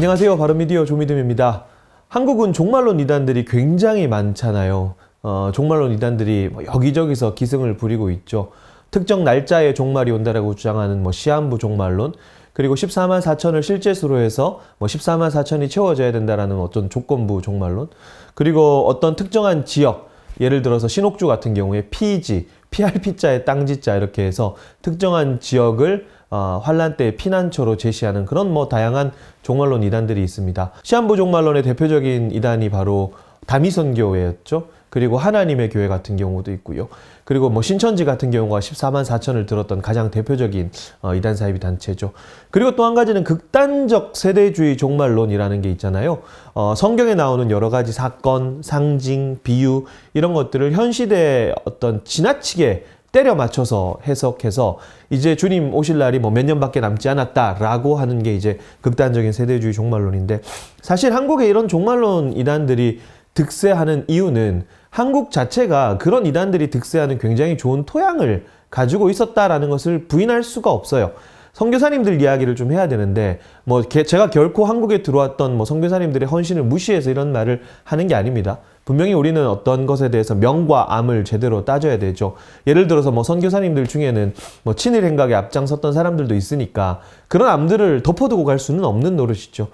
안녕하세요. 바른미디어 조미듬입니다. 한국은 종말론 이단들이 굉장히 많잖아요. 어, 종말론 이단들이 뭐 여기저기서 기승을 부리고 있죠. 특정 날짜에 종말이 온다라고 주장하는 뭐 시한부 종말론, 그리고 14만 4천을 실제수로 해서 뭐 14만 4천이 채워져야 된다라는 어떤 조건부 종말론, 그리고 어떤 특정한 지역, 예를 들어서 신옥주 같은 경우에 피지, PRP자에 땅지자 이렇게 해서 특정한 지역을 어, 환란 때 피난처로 제시하는 그런 뭐 다양한 종말론 이단들이 있습니다. 시한부 종말론의 대표적인 이단이 바로 다미선교회였죠. 그리고 하나님의 교회 같은 경우도 있고요. 그리고 뭐 신천지 같은 경우가 14만 4천을 들었던 가장 대표적인 어, 이단 사이비 단체죠. 그리고 또 한 가지는 극단적 세대주의 종말론이라는 게 있잖아요. 어, 성경에 나오는 여러 가지 사건, 상징, 비유 이런 것들을 현시대에 어떤 지나치게 때려 맞춰서 해석해서 이제 주님 오실 날이 뭐 몇 년밖에 남지 않았다라고 하는 게 이제 극단적인 세대주의 종말론인데 사실 한국의 이런 종말론 이단들이 득세하는 이유는 한국 자체가 그런 이단들이 득세하는 굉장히 좋은 토양을 가지고 있었다라는 것을 부인할 수가 없어요. 선교사님들 이야기를 좀 해야 되는데 뭐 게, 제가 결코 한국에 들어왔던 뭐 선교사님들의 헌신을 무시해서 이런 말을 하는 게 아닙니다. 분명히 우리는 어떤 것에 대해서 명과 암을 제대로 따져야 되죠. 예를 들어서 뭐 선교사님들 중에는 뭐 친일 행각에 앞장섰던 사람들도 있으니까 그런 암들을 덮어두고 갈 수는 없는 노릇이죠.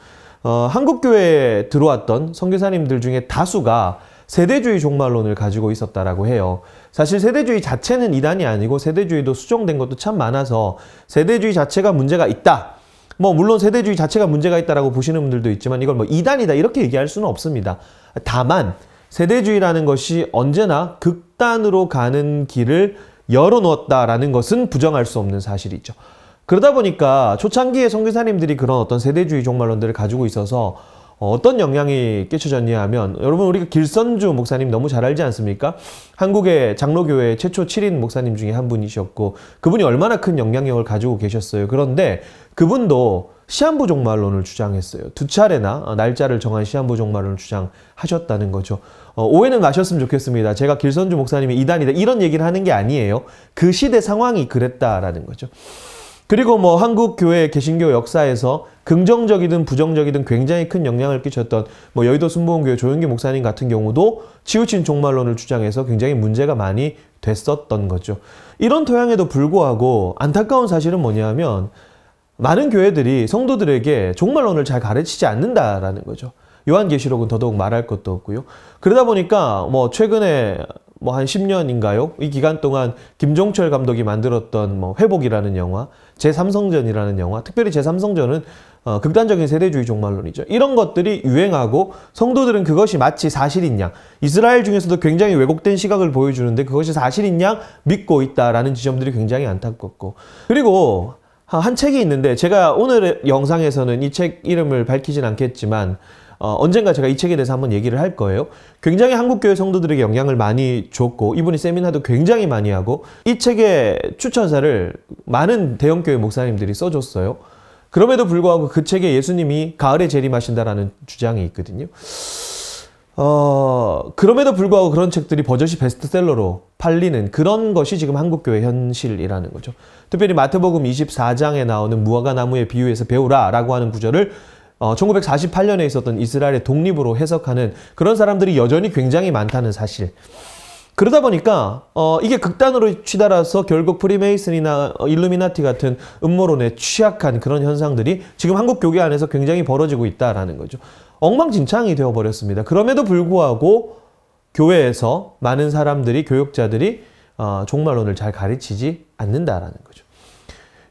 어, 한국 교회에 들어왔던 선교사님들 중에 다수가 세대주의 종말론을 가지고 있었다라고 해요. 사실 세대주의 자체는 이단이 아니고 세대주의도 수정된 것도 참 많아서 세대주의 자체가 문제가 있다. 뭐 물론 세대주의 자체가 문제가 있다라고 보시는 분들도 있지만 이걸 뭐 이단이다 이렇게 얘기할 수는 없습니다. 다만 세대주의라는 것이 언제나 극단으로 가는 길을 열어놓았다라는 것은 부정할 수 없는 사실이죠. 그러다 보니까 초창기에 선교사님들이 그런 어떤 세대주의 종말론들을 가지고 있어서 어, 어떤 영향이 끼쳐졌냐 하면 여러분 우리가 그 길선주 목사님 너무 잘 알지 않습니까? 한국의 장로교회 최초 7인 목사님 중에 한 분이셨고 그분이 얼마나 큰 영향력을 가지고 계셨어요. 그런데 그분도 시한부 종말론을 주장했어요. 두 차례나 어, 날짜를 정한 시한부 종말론을 주장하셨다는 거죠. 어, 오해는 가셨으면 좋겠습니다. 제가 길선주 목사님이 이단이다 이런 얘기를 하는 게 아니에요. 그 시대 상황이 그랬다라는 거죠. 그리고 뭐 한국 교회 개신교 역사에서 긍정적이든 부정적이든 굉장히 큰 영향을 끼쳤던 뭐 여의도 순복음교회 조영기 목사님 같은 경우도 치우친 종말론을 주장해서 굉장히 문제가 많이 됐었던 거죠. 이런 토양에도 불구하고 안타까운 사실은 뭐냐면 많은 교회들이 성도들에게 종말론을 잘 가르치지 않는다라는 거죠. 요한계시록은 더더욱 말할 것도 없고요. 그러다 보니까 뭐 최근에 뭐한 10년인가요? 이 기간 동안 김종철 감독이 만들었던 뭐 회복이라는 영화, 제삼성전이라는 영화, 특별히 제삼성전은 어, 극단적인 세대주의 종말론이죠. 이런 것들이 유행하고 성도들은 그것이 마치 사실인 양, 이스라엘 중에서도 굉장히 왜곡된 시각을 보여주는데 그것이 사실인 양 믿고 있다라는 지점들이 굉장히 안타깝고 그리고 한 책이 있는데 제가 오늘의 영상에서는 이 책 이름을 밝히진 않겠지만 어, 언젠가 제가 이 책에 대해서 한번 얘기를 할 거예요. 굉장히 한국교회 성도들에게 영향을 많이 줬고 이분이 세미나도 굉장히 많이 하고 이 책의 추천사를 많은 대형교회 목사님들이 써줬어요. 그럼에도 불구하고 그 책에 예수님이 가을에 재림하신다라는 주장이 있거든요. 어, 그럼에도 불구하고 그런 책들이 버젓이 베스트셀러로 팔리는 그런 것이 지금 한국교회 현실이라는 거죠. 특별히 마태복음 24장에 나오는 무화과 나무의 비유에서 배우라 라고 하는 구절을 어, 1948년에 있었던 이스라엘의 독립으로 해석하는 그런 사람들이 여전히 굉장히 많다는 사실. 그러다 보니까 어, 이게 극단으로 치달아서 결국 프리메이슨이나 어, 일루미나티 같은 음모론에 취약한 그런 현상들이 지금 한국 교계 안에서 굉장히 벌어지고 있다라는 거죠. 엉망진창이 되어버렸습니다. 그럼에도 불구하고 교회에서 많은 사람들이 교육자들이 어, 종말론을 잘 가르치지 않는다라는 거죠.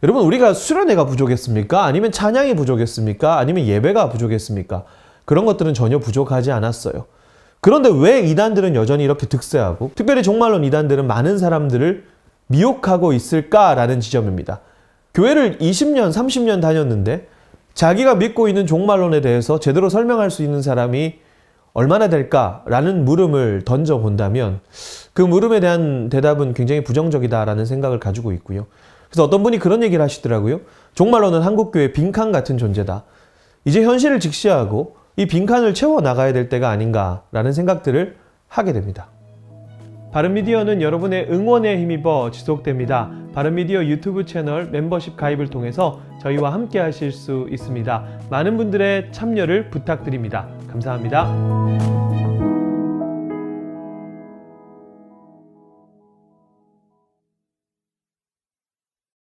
여러분 우리가 수련회가 부족했습니까? 아니면 찬양이 부족했습니까? 아니면 예배가 부족했습니까? 그런 것들은 전혀 부족하지 않았어요. 그런데 왜 이단들은 여전히 이렇게 득세하고 특별히 종말론 이단들은 많은 사람들을 미혹하고 있을까라는 지점입니다. 교회를 20년, 30년 다녔는데 자기가 믿고 있는 종말론에 대해서 제대로 설명할 수 있는 사람이 얼마나 될까라는 물음을 던져본다면 그 물음에 대한 대답은 굉장히 부정적이다라는 생각을 가지고 있고요. 그래서 어떤 분이 그런 얘기를 하시더라고요. 정말로는 한국교회 빈칸 같은 존재다. 이제 현실을 직시하고 이 빈칸을 채워 나가야 될 때가 아닌가라는 생각들을 하게 됩니다. 바른미디어는 여러분의 응원에 힘입어 지속됩니다. 바른미디어 유튜브 채널 멤버십 가입을 통해서 저희와 함께 하실 수 있습니다. 많은 분들의 참여를 부탁드립니다. 감사합니다.